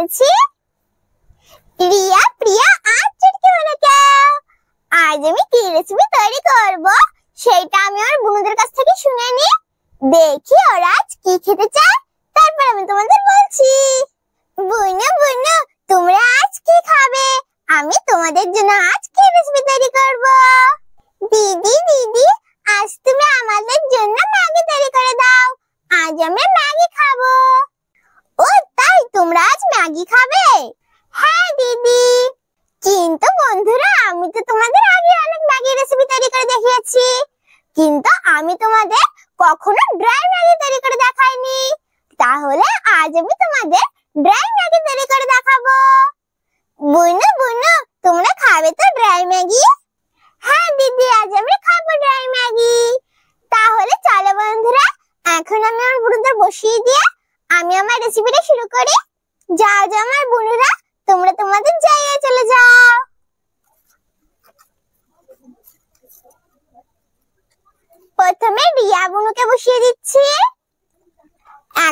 এসেছি প্রিয়া প্রিয়া আশ্চর্য হলো কেউ আজ আমি কি রেসিপি তৈরি করব সেটা আমি আমার বন্ধুদের কাছ থেকে শুনে নি দেখি ওরা আজ কি খেতে চায় তারপর আমি তোমাদের বলছি বুনু বুনু তোমরা আজ কি খাবে আমি তোমাদের জন্য আজ কি রেসিপি তৈরি করব দিদি দিদি আজ তুমি আমাদের জন্য ম্যাগি তৈরি করে দাও আজ আমরা ম্যাগি খাবো ও তাই তোমরা আজ ম্যাগি খাবে হ্যাঁ দিদি কিন্তু বন্ধুরা আমি তো তোমাদের আগে অনেক ম্যাগি রেসিপি তৈরি করে দেখিয়েছি কিন্তু আমি তোমাদের কখনো ড্রাই ম্যাগি তৈরি করে দেখাইনি তাহলে আজ আমি তোমাদের ড্রাই ম্যাগি তৈরি করে দেখাবো বুনু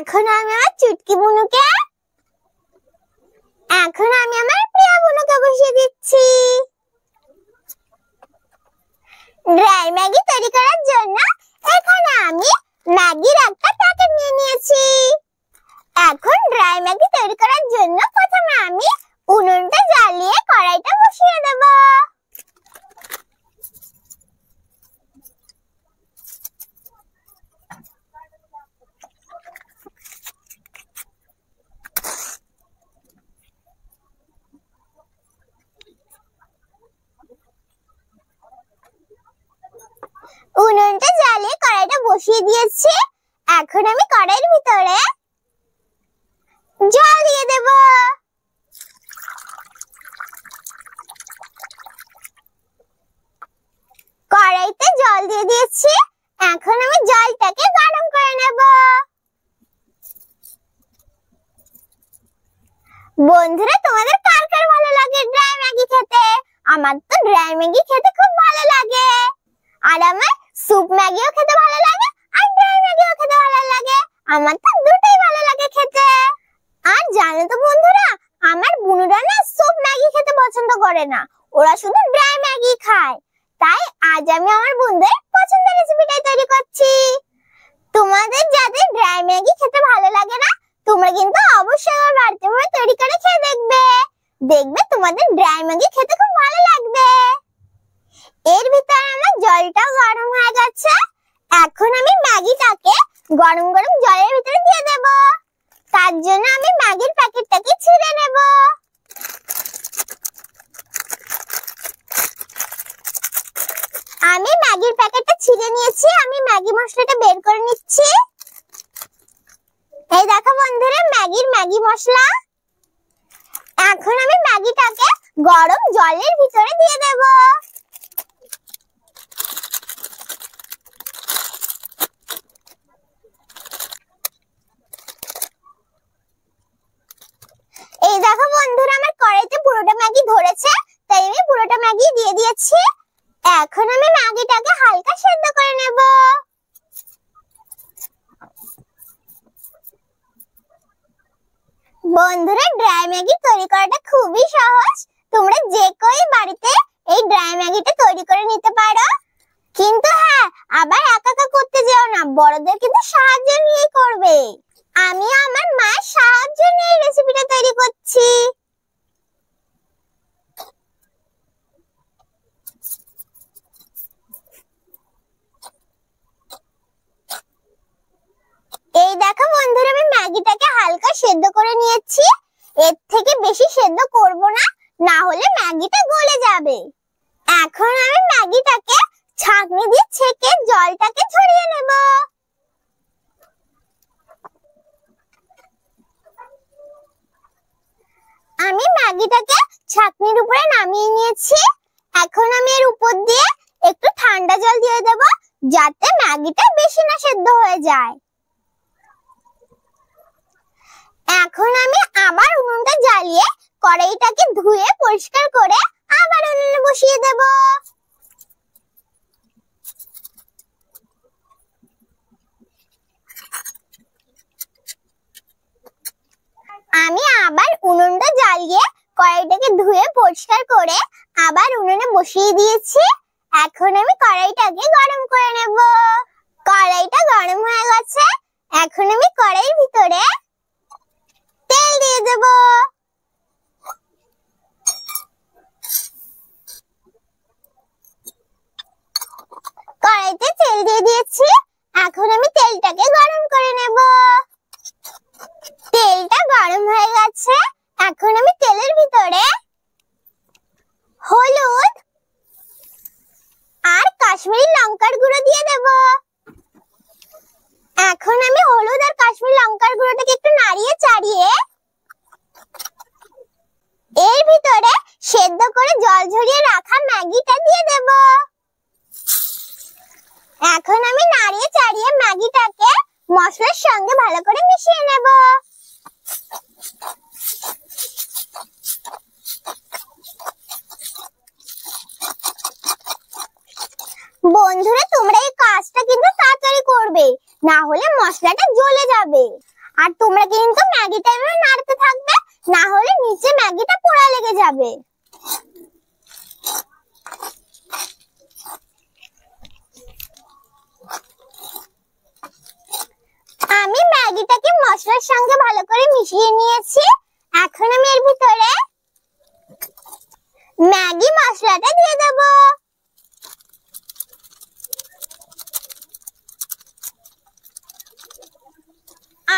এখন আমি আমার চুটকি বুনুকে এখন আমি আমার প্রিয় বুনুকে বসিয়ে দিচ্ছি ড্রাই ম্যাগি তৈরি করার জন্য এখানে আমি ম্যাগির একটা প্যাকেট নিয়ে নিয়েছি এখন ড্রাই ম্যাগি তৈরি করার জন্য প্রথমে আমি উনুনটা জ্বালিয়ে কড়াইটা বসিয়ে দেবো খেতে ভালো লাগে আর ড্রাই ম্যাগিও খেতে ভালো লাগে আমার তো দুটোই ভালো লাগে খেতে আর জানো তো বন্ধুরা আমার বুনুরা না সুপ ম্যাগি খেতে পছন্দ করে না ওরা শুধু ড্রাই ম্যাগি খায় তাই আজ আমি আমার বন্ধুদের পছন্দের রেসিপিটাই তৈরি করছি তোমাদের যাদের ড্রাই ম্যাগি খেতে ভালো লাগে না তোমরা কিন্তু অবশ্যই আমার বাড়িতে বসে তৈরি করে খেয়ে দেখবে দেখবে তোমাদের ড্রাই ম্যাগি খেতে খুব ভালো লাগবে এর ভিতরে আমার জলটাও গরম হয়ে গেছে এখন আমি ম্যাগিটাকে গরম গরম জলের ভিতরে দিয়ে দেব তার জন্য আমি ম্যাগির প্যাকেটটাকে ছিঁড়ে নেব আমি ম্যাগির প্যাকেটটা ছিঁড়ে নিয়েছি আমি ম্যাগি মশলাটা বের করে নিচ্ছি এই দেখো বন্ধুরা ম্যাগির ম্যাগি মশলা এখন আমি ম্যাগিটাকে গরম জলের ভিতরে দিয়ে দেবো ম্যাগি ভরেছে তাই আমি পুরোটা ম্যাগি দিয়ে দিয়েছি এখন আমি ম্যাগিটাকে হালকা সেদ্ধ করে নেব বন্ধুরা ড্রাই ম্যাগি তৈরি করাটা খুবই সহজ তোমরা যে কই বাড়িতে এই ড্রাই ম্যাগিটা তৈরি করে নিতে পারো কিন্তু হ্যাঁ আবার একা একা করতে যেও না বড়দের কিন্তু সাহায্য নিয়ে করবে আমি আমার মায়ের সাহায্য নিয়ে রেসিপিটা মুরগিটাকে ছাকনির উপরে নামিয়ে নিয়েছি এখন আমি এর উপর দিয়ে একটু ঠান্ডা জল দিয়ে দেব যাতে ম্যাগিটা বেশি না সেদ্ধ হয়ে যায় এখন আমি আবার উনুনটা জ্বালিয়ে কড়াইটাকে ধুয়ে পরিষ্কার করে আবার উনুনে বসিয়ে দেব আমি আবার উনুনটা জ্বালিয়ে কড়াইটাকে ধুয়ে পরিষ্কার করে আবার উনুনে বসিয়ে দিয়েছি এখন আমি কড়াইটাকে গরম করে নেব কড়াইটা গরম হয়ে গেছে এখন আমি কড়াইয়ের ভিতরে তেল দিয়ে দেব কড়াইতে তেল দিয়ে দিয়েছি এখন আমি তেলটাকে গরম করে নেব তেলটা গরম হয়ে গেছে এখন আমি তেলের ভিতরে হলুদ আর কাশ্মীরি লঙ্কার গুঁড়ো দিয়ে দেব এখন আমি হলুদ আর কাশ্মীরি লঙ্কার গুঁড়োটাকে একটু নাড়িয়ে চাড়িয়ে এর ভিতরে সেদ্ধ করে জল ঝরিয়ে রাখা ম্যাগিটা দিয়ে দেব এখন আমি নাড়িয়ে চাড়িয়ে ম্যাগিটাকে মশলার সঙ্গে ভালো করে মিশিয়ে নেব বন্ধুরা তোমরা এই কাজটা কিন্তু তাড়াতাড়ি করবে না হলে মশলাটা জ্বলে যাবে আর তোমরা কিন্তু ম্যাগিটা এভাবে নাড়তে থাকবে না হলে নিচে ম্যাগিটা পোড়া লেগে যাবে আমি ম্যাগিটাকে মশলার সঙ্গে ভালো করে মিশিয়ে নিয়েছি এখন আমি এর ভিতরে ম্যাগি মশলাটা দিয়ে দেবো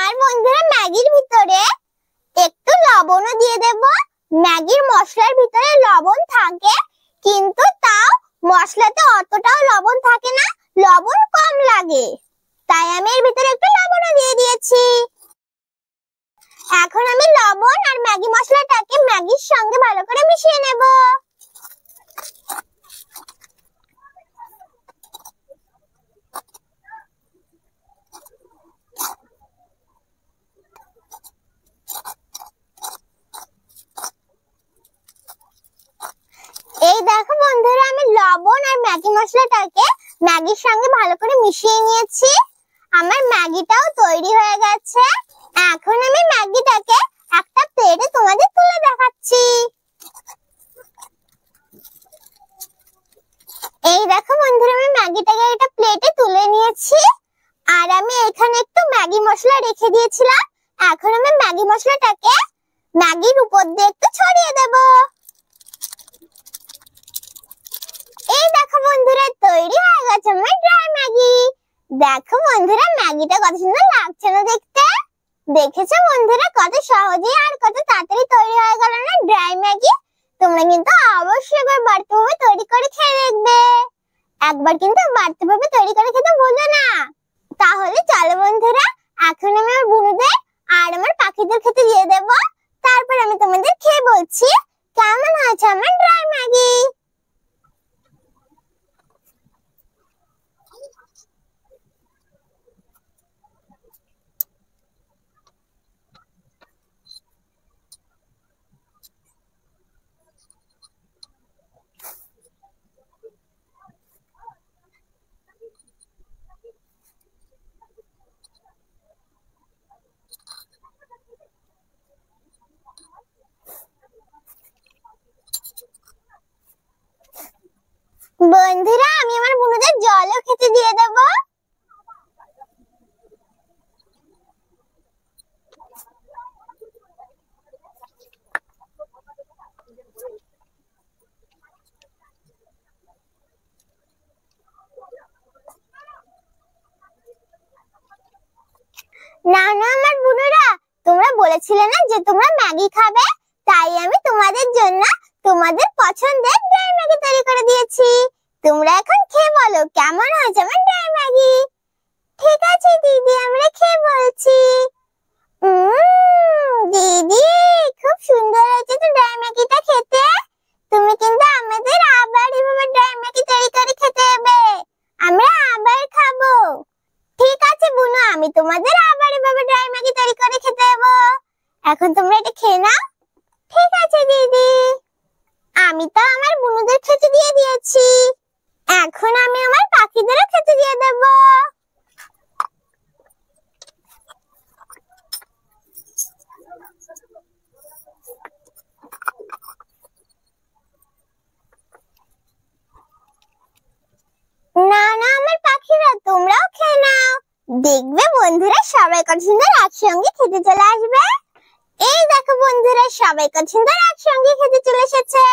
আর বন্ধুরা ম্যাগির ভিতরে একটু লবণও দিয়ে দেব ম্যাগির মশলার ভিতরে লবণ থাকে কিন্তু তাও মশলাতে অতটাও লবণ থাকে না লবণ কম লাগে তাই আমি এর ভিতরে একটু লবণও দিয়ে দিয়েছি এখন আমি লবণ আর ম্যাগি মশলাটাকে ম্যাগির সঙ্গে ভালো করে মিশিয়ে নেব মশলাটাকে ম্যাগির সঙ্গে ভালো করে মিশিয়ে নিয়েছি আমার ম্যাগিটাও তৈরি হয়ে গেছে এখন আমি ম্যাগিটাকে একটা প্লেটে তোমাদের তুলে দেখাচ্ছি এই দেখো বন্ধুরা আমি ম্যাগিটাকে একটা প্লেটে তুলে নিয়েছি আর আমি এখানে একটু ম্যাগি মশলা রেখে দিয়েছিলাম এখন আমি ম্যাগি মশলাটাকে ম্যাগির উপর দিয়ে একটু ছড়িয়ে দেবো এই দেখো বন্ধুরা তৈরি হয়ে গেছে আমার ড্রাই ম্যাগি দেখো বন্ধুরা ম্যাগিটা কত সুন্দর লাগছে না দেখতে দেখেছো বন্ধুরা কত সহজে আর কত তাড়াতাড়ি তৈরি হয়ে গেল না ড্রাই ম্যাগি তোমরা কিন্তু অবশ্যই একবার বাড়তে ভাবে তৈরি করে খেয়ে দেখবে একবার কিন্তু বাড়তে ভাবে তৈরি করে খেতে বলো না তাহলে চলো বন্ধুরা এখন আমি আমার বুনুদের আর আমার পাখিদের খেতে দিয়ে দেব তারপর আমি তোমাদের খেয়ে বলছি কেমন হয়েছে আমার ড্রাই ম্যাগি বন্ধুরা আমি আমার বুনুদের জলও খেতে দিয়ে দেব না আমার বুনুরা তোমরা বলেছিলে না যে তোমরা ম্যাগি খাবে তাই আমি তোমাদের জন্য তোমাদের পছন্দের ড্রাই ম্যাগি তৈরি করে দিয়েছি তোমরা এখন খেয়ে বলো কেমন হয়েছে আমার ড্রাই ম্যাগি ঠিক আছে দিদি আমরা খেয়ে বলছি দিদি খুব সুন্দর হয়েছে তো ড্রাই ম্যাগিটা খেতে তুমি কিন্তু আমাদের আবার এভাবে ড্রাই ম্যাগি তৈরি করে খেতে হবে আমরা আবার খাবো ঠিক আছে বুনু আমি তোমাদের আবার এভাবে ড্রাই ম্যাগি তৈরি করে খেতে দেবো এখন তোমরা এটা খেয়ে নাও পেয়েছি এখন আমি আমার পাখিদেরও খেতে দিয়ে দেব না না আমার পাখিরা তোমরাও খেয়ে নাও দেখবে বন্ধুরা সবাই কত সুন্দর একসঙ্গে খেতে চলে আসবে এই দেখো বন্ধুরা সবাই কত সুন্দর একসঙ্গে খেতে চলে এসেছে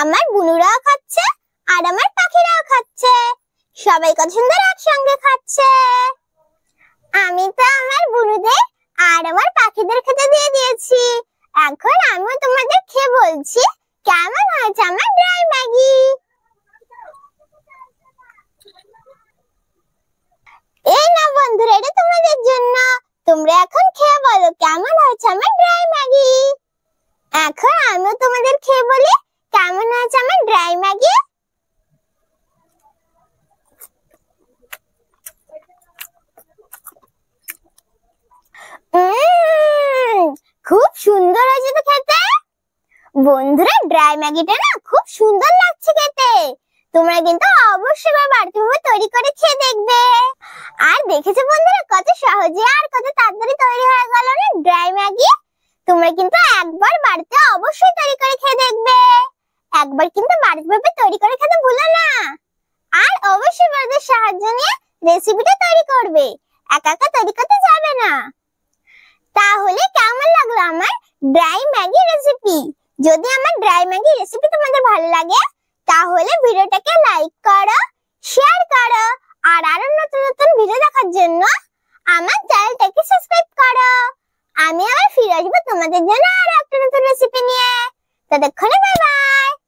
আমার বুনুরাও খাচ্ছে আর আমার পাখিরাও খাচ্ছে সবাই কত সুন্দর একসঙ্গে খাচ্ছে আমি তো আমার বুনুদের আর আমার পাখিদের খেতে দিয়ে দিয়েছি এখন আমি তোমাদের খেয়ে বলছি কেমন হয়েছে আমার ড্রাই ম্যাগি এই না বন্ধুরা এটা তোমাদের জন্য তোমরা এখন খেয়ে বলো কেমন হয়েছে আমার ড্রাই ম্যাগি এখন আমি তোমাদের খেয়ে বলি আজ আমার ড্রাই ম্যাগি খুব সুন্দর হয়েছে তো খেতে বন্ধুরা ড্রাই ম্যাগিটা না খুব সুন্দর লাগছে খেতে তোমরা কিন্তু অবশ্যই বাড়িতে তৈরি করে খেয়ে দেখবে আর দেখেছো বন্ধুরা কত সহজে আর কত তাড়াতাড়ি করো শেয়ার করো আর আরো নতুন নতুন ভিডিও দেখার জন্য আমার চ্যানেলটাকে সাবস্ক্রাইব করো আমি আবার ফিরে আসবো তোমাদের জন্য আরো একটা নতুন রেসিপি নিয়ে ততক্ষণে বাই বাই